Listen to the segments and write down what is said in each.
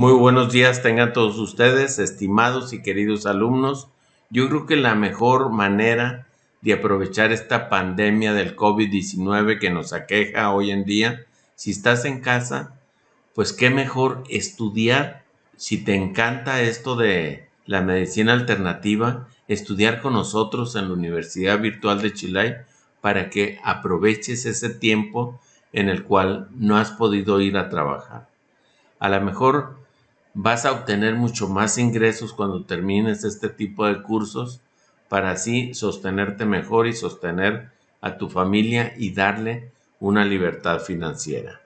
Muy buenos días tengan todos ustedes, estimados y queridos alumnos. Yo creo que la mejor manera de aprovechar esta pandemia del COVID-19 que nos aqueja hoy en día, si estás en casa, pues qué mejor estudiar. Si te encanta esto de la medicina alternativa, estudiar con nosotros en la Universidad Virtual de Chile para que aproveches ese tiempo en el cual no has podido ir a trabajar. A lo mejor vas a obtener mucho más ingresos cuando termines este tipo de cursos para así sostenerte mejor y sostener a tu familia y darle una libertad financiera.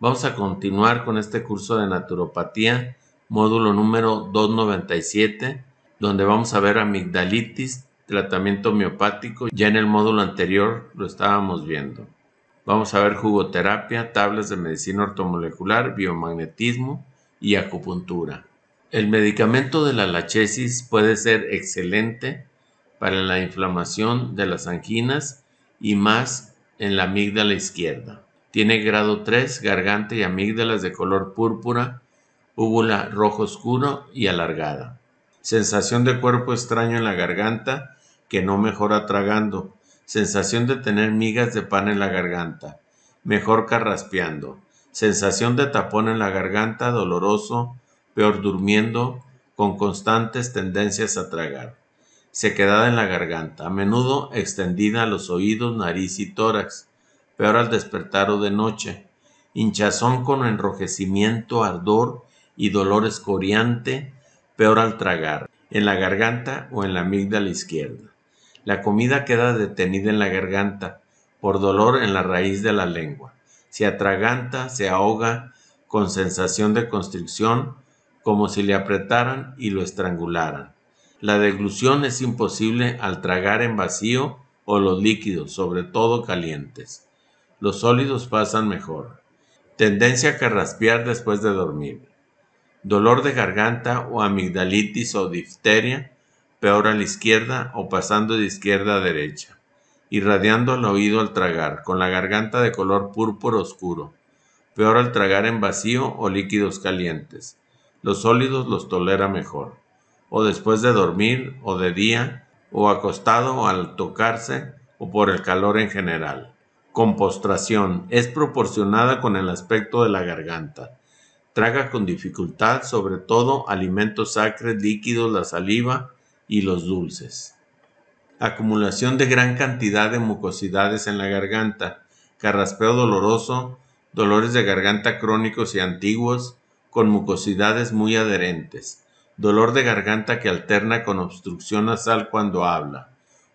Vamos a continuar con este curso de naturopatía, módulo número 297, donde vamos a ver amigdalitis, tratamiento homeopático. Ya en el módulo anterior lo estábamos viendo. Vamos a ver jugoterapia, tablas de medicina ortomolecular, biomagnetismo, y acupuntura. El medicamento de la lachesis puede ser excelente para la inflamación de las anginas y más en la amígdala izquierda. Tiene grado 3, garganta y amígdalas de color púrpura, úvula rojo oscuro y alargada. Sensación de cuerpo extraño en la garganta que no mejora tragando. Sensación de tener migas de pan en la garganta. Mejor carraspeando sensación de tapón en la garganta, doloroso, peor durmiendo, con constantes tendencias a tragar. Se Sequedad en la garganta, a menudo extendida a los oídos, nariz y tórax, peor al despertar o de noche. Hinchazón con enrojecimiento, ardor y dolor escoriante, peor al tragar, en la garganta o en la amígdala izquierda. La comida queda detenida en la garganta, por dolor en la raíz de la lengua se atraganta, se ahoga con sensación de constricción, como si le apretaran y lo estrangularan. La deglución es imposible al tragar en vacío o los líquidos, sobre todo calientes. Los sólidos pasan mejor. Tendencia a carraspear después de dormir. Dolor de garganta o amigdalitis o difteria, peor a la izquierda o pasando de izquierda a derecha irradiando el oído al tragar, con la garganta de color púrpura oscuro. Peor al tragar en vacío o líquidos calientes. Los sólidos los tolera mejor. O después de dormir, o de día, o acostado o al tocarse, o por el calor en general. Compostración es proporcionada con el aspecto de la garganta. Traga con dificultad, sobre todo, alimentos sacres, líquidos, la saliva y los dulces acumulación de gran cantidad de mucosidades en la garganta, carraspeo doloroso, dolores de garganta crónicos y antiguos, con mucosidades muy adherentes, dolor de garganta que alterna con obstrucción nasal cuando habla,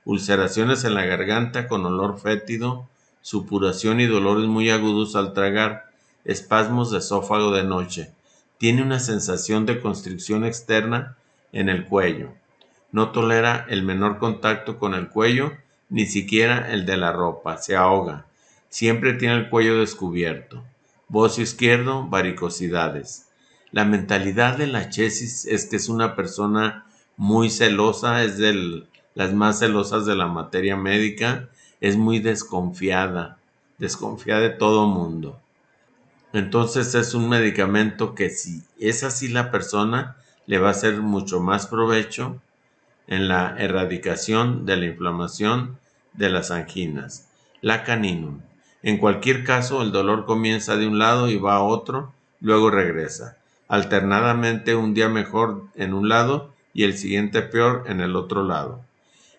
ulceraciones en la garganta con olor fétido, supuración y dolores muy agudos al tragar, espasmos de esófago de noche. Tiene una sensación de constricción externa en el cuello no tolera el menor contacto con el cuello, ni siquiera el de la ropa, se ahoga. Siempre tiene el cuello descubierto. Bocio izquierdo, varicosidades. La mentalidad de la Chesis es que es una persona muy celosa, es de las más celosas de la materia médica, es muy desconfiada, desconfía de todo mundo. Entonces es un medicamento que si es así la persona, le va a hacer mucho más provecho en la erradicación de la inflamación de las anginas, la caninum. En cualquier caso, el dolor comienza de un lado y va a otro, luego regresa. Alternadamente un día mejor en un lado y el siguiente peor en el otro lado.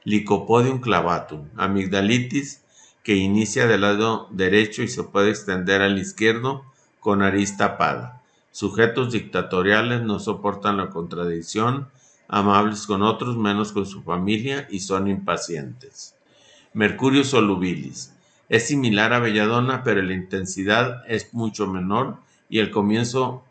Licopodium clavatum, amigdalitis que inicia del lado derecho y se puede extender al izquierdo con arista tapada. Sujetos dictatoriales no soportan la contradicción amables con otros menos con su familia y son impacientes. Mercurio solubilis. Es similar a Belladona, pero la intensidad es mucho menor y el comienzo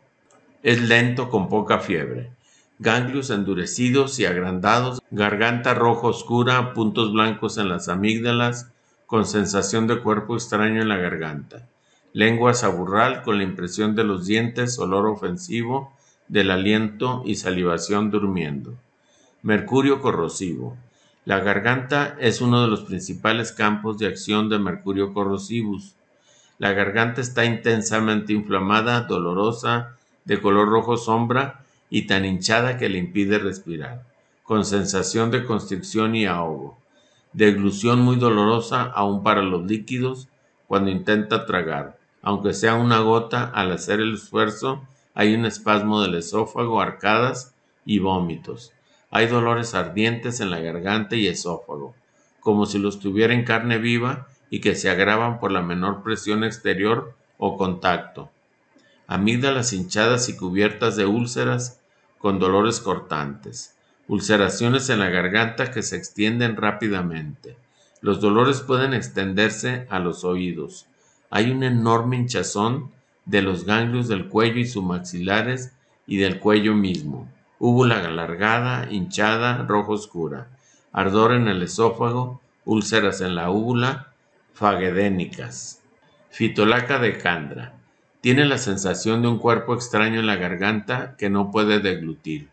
es lento con poca fiebre. Ganglios endurecidos y agrandados, garganta roja oscura, puntos blancos en las amígdalas, con sensación de cuerpo extraño en la garganta. Lengua saburral con la impresión de los dientes, olor ofensivo, del aliento y salivación durmiendo. Mercurio corrosivo. La garganta es uno de los principales campos de acción de Mercurio corrosivus. La garganta está intensamente inflamada, dolorosa, de color rojo sombra y tan hinchada que le impide respirar, con sensación de constricción y ahogo. Deglución muy dolorosa aún para los líquidos cuando intenta tragar, aunque sea una gota al hacer el esfuerzo hay un espasmo del esófago, arcadas y vómitos. Hay dolores ardientes en la garganta y esófago, como si los tuvieran carne viva y que se agravan por la menor presión exterior o contacto. Amígdalas hinchadas y cubiertas de úlceras con dolores cortantes. Ulceraciones en la garganta que se extienden rápidamente. Los dolores pueden extenderse a los oídos. Hay un enorme hinchazón de los ganglios del cuello y maxilares y del cuello mismo. Úvula alargada, hinchada, rojo oscura. Ardor en el esófago, úlceras en la úvula, fagedénicas. Fitolaca de Candra. Tiene la sensación de un cuerpo extraño en la garganta que no puede deglutir.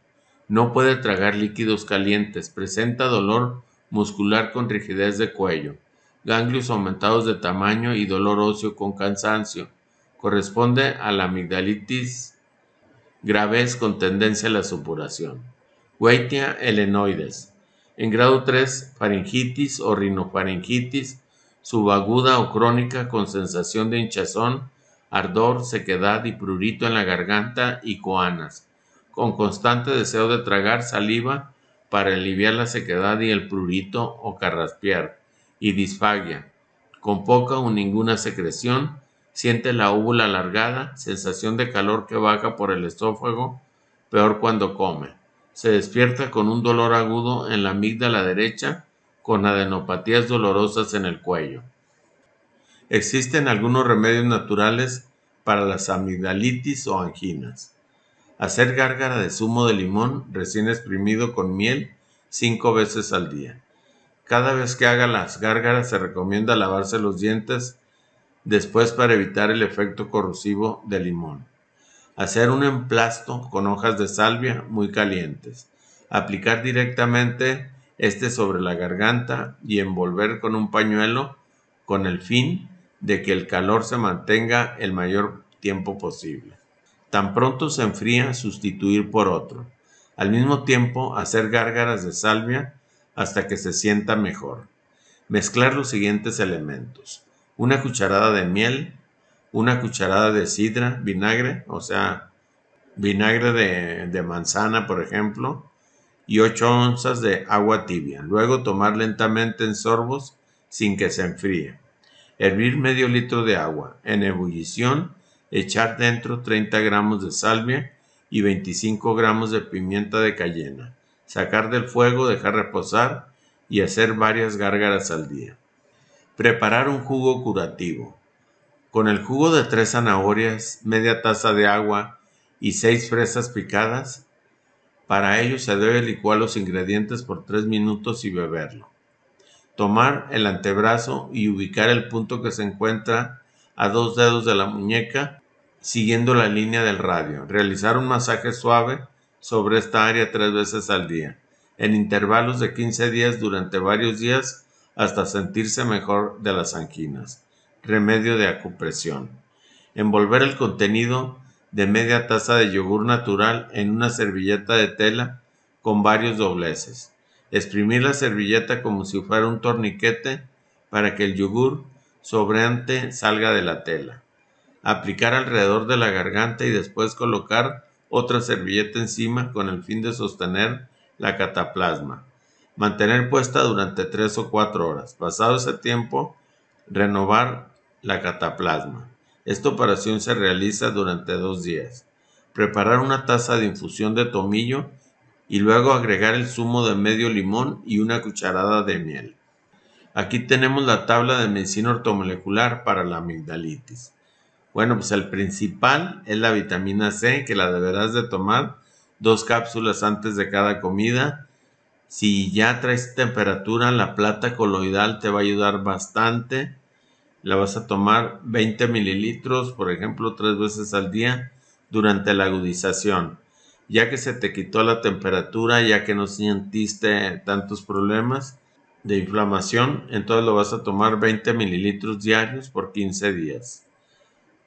No puede tragar líquidos calientes. Presenta dolor muscular con rigidez de cuello. Ganglios aumentados de tamaño y dolor óseo con cansancio corresponde a la amigdalitis graves con tendencia a la supuración. Weitia elenoides. En grado 3, faringitis o rinofaringitis subaguda o crónica con sensación de hinchazón, ardor, sequedad y prurito en la garganta y coanas, con constante deseo de tragar saliva para aliviar la sequedad y el prurito o carraspear, y disfagia, con poca o ninguna secreción, Siente la úvula alargada, sensación de calor que baja por el esófago, peor cuando come. Se despierta con un dolor agudo en la amígdala derecha, con adenopatías dolorosas en el cuello. Existen algunos remedios naturales para las amigdalitis o anginas. Hacer gárgara de zumo de limón recién exprimido con miel cinco veces al día. Cada vez que haga las gárgaras se recomienda lavarse los dientes después para evitar el efecto corrosivo del limón. Hacer un emplasto con hojas de salvia muy calientes. Aplicar directamente este sobre la garganta y envolver con un pañuelo con el fin de que el calor se mantenga el mayor tiempo posible. Tan pronto se enfría, sustituir por otro. Al mismo tiempo, hacer gárgaras de salvia hasta que se sienta mejor. Mezclar los siguientes elementos una cucharada de miel, una cucharada de sidra, vinagre, o sea, vinagre de, manzana, por ejemplo, y 8 onzas de agua tibia. Luego tomar lentamente en sorbos sin que se enfríe. Hervir medio litro de agua. En ebullición, echar dentro 30 gramos de salvia y 25 gramos de pimienta de cayena. Sacar del fuego, dejar reposar y hacer varias gárgaras al día. Preparar un jugo curativo. Con el jugo de tres zanahorias, media taza de agua y seis fresas picadas, para ello se debe licuar los ingredientes por tres minutos y beberlo. Tomar el antebrazo y ubicar el punto que se encuentra a dos dedos de la muñeca siguiendo la línea del radio. Realizar un masaje suave sobre esta área tres veces al día, en intervalos de 15 días durante varios días hasta sentirse mejor de las anginas. Remedio de acupresión. Envolver el contenido de media taza de yogur natural en una servilleta de tela con varios dobleces. Exprimir la servilleta como si fuera un torniquete para que el yogur sobrante salga de la tela. Aplicar alrededor de la garganta y después colocar otra servilleta encima con el fin de sostener la cataplasma mantener puesta durante 3 o 4 horas. Pasado ese tiempo, renovar la cataplasma. Esta operación se realiza durante 2 días. Preparar una taza de infusión de tomillo y luego agregar el zumo de medio limón y una cucharada de miel. Aquí tenemos la tabla de medicina ortomolecular para la amigdalitis. Bueno, pues el principal es la vitamina C, que la deberás de tomar dos cápsulas antes de cada comida si ya traes temperatura, la plata coloidal te va a ayudar bastante. La vas a tomar 20 mililitros, por ejemplo, tres veces al día durante la agudización. Ya que se te quitó la temperatura, ya que no sentiste tantos problemas de inflamación, entonces lo vas a tomar 20 mililitros diarios por 15 días.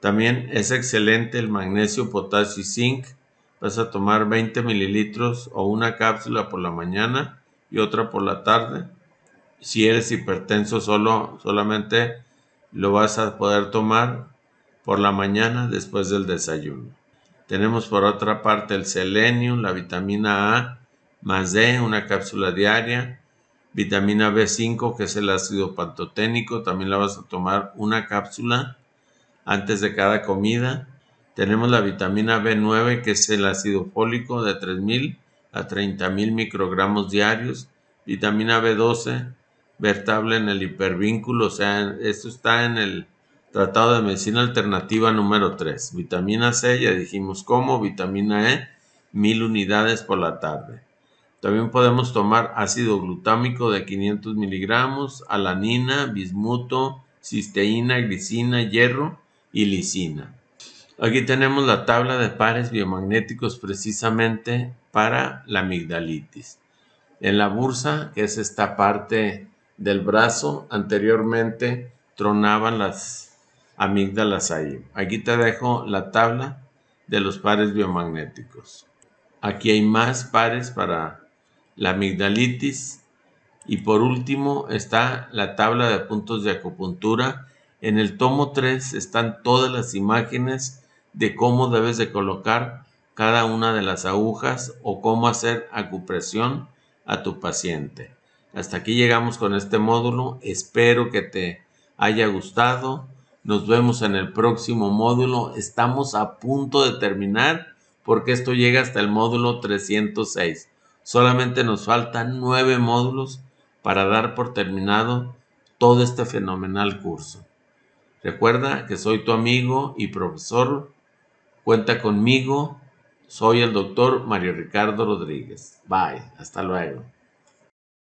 También es excelente el magnesio, potasio y zinc. Vas a tomar 20 mililitros o una cápsula por la mañana y otra por la tarde. Si eres hipertenso solo, solamente lo vas a poder tomar por la mañana después del desayuno. Tenemos por otra parte el selenium, la vitamina A, más D, una cápsula diaria, vitamina B5, que es el ácido pantoténico, también la vas a tomar una cápsula antes de cada comida. Tenemos la vitamina B9, que es el ácido fólico de 3000 a 30.000 microgramos diarios, vitamina B12 vertable en el hipervínculo, o sea, esto está en el Tratado de Medicina Alternativa número 3, vitamina C, ya dijimos cómo, vitamina E, 1000 unidades por la tarde. También podemos tomar ácido glutámico de 500 miligramos, alanina, bismuto, cisteína, glicina, hierro y lisina. Aquí tenemos la tabla de pares biomagnéticos precisamente para la amigdalitis. En la bursa, que es esta parte del brazo, anteriormente tronaban las amígdalas ahí. Aquí te dejo la tabla de los pares biomagnéticos. Aquí hay más pares para la amigdalitis. Y por último está la tabla de puntos de acupuntura. En el tomo 3 están todas las imágenes de cómo debes de colocar cada una de las agujas o cómo hacer acupresión a tu paciente. Hasta aquí llegamos con este módulo. Espero que te haya gustado. Nos vemos en el próximo módulo. Estamos a punto de terminar porque esto llega hasta el módulo 306. Solamente nos faltan nueve módulos para dar por terminado todo este fenomenal curso. Recuerda que soy tu amigo y profesor Cuenta conmigo. Soy el doctor Mario Ricardo Rodríguez. Bye. Hasta luego.